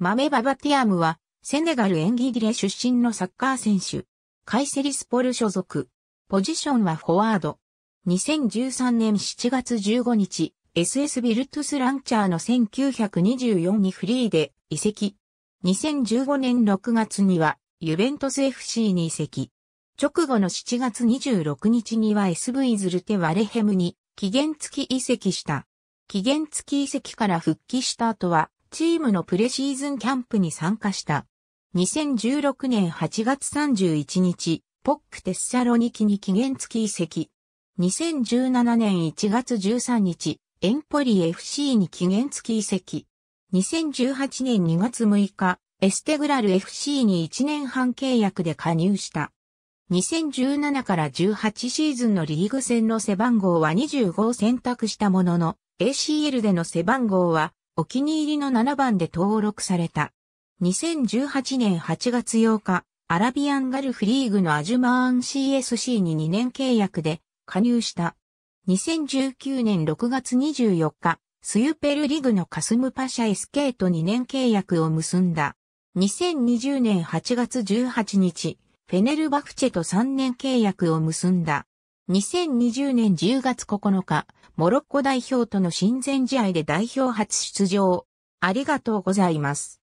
マメババティアムは、セネガルエンギディレ出身のサッカー選手。カイセリスポル所属。ポジションはフォワード。2013年7月15日、SS ビルトゥスランチャーの1924にフリーで移籍。2015年6月には、ユベントス FC に移籍。直後の7月26日には SV ズルテ・ワレヘムに期限付き移籍した。期限付き移籍から復帰した後はチームのプレシーズンキャンプに参加した。2016年8月31日、ポックテッサロニキに期限付き移籍。2017年1月13日、エンポリ FC に期限付き移籍。2018年2月6日、エステグラル FC に1年半契約で加入した。2017から18シーズンのリーグ戦の背番号は25を選択したものの、ACL での背番号はお気に入りの7番で登録された。2018年8月8日、アラビアンガルフリーグのアジュマーン CSC に2年契約で加入した。2019年6月24日、スユペルリグのカスムパシャエスケート2年契約を結んだ。2020年8月18日、フェネルバフチェと3年契約を結んだ。2020年10月9日、モロッコ代表との親善試合で代表初出場。ありがとうございます。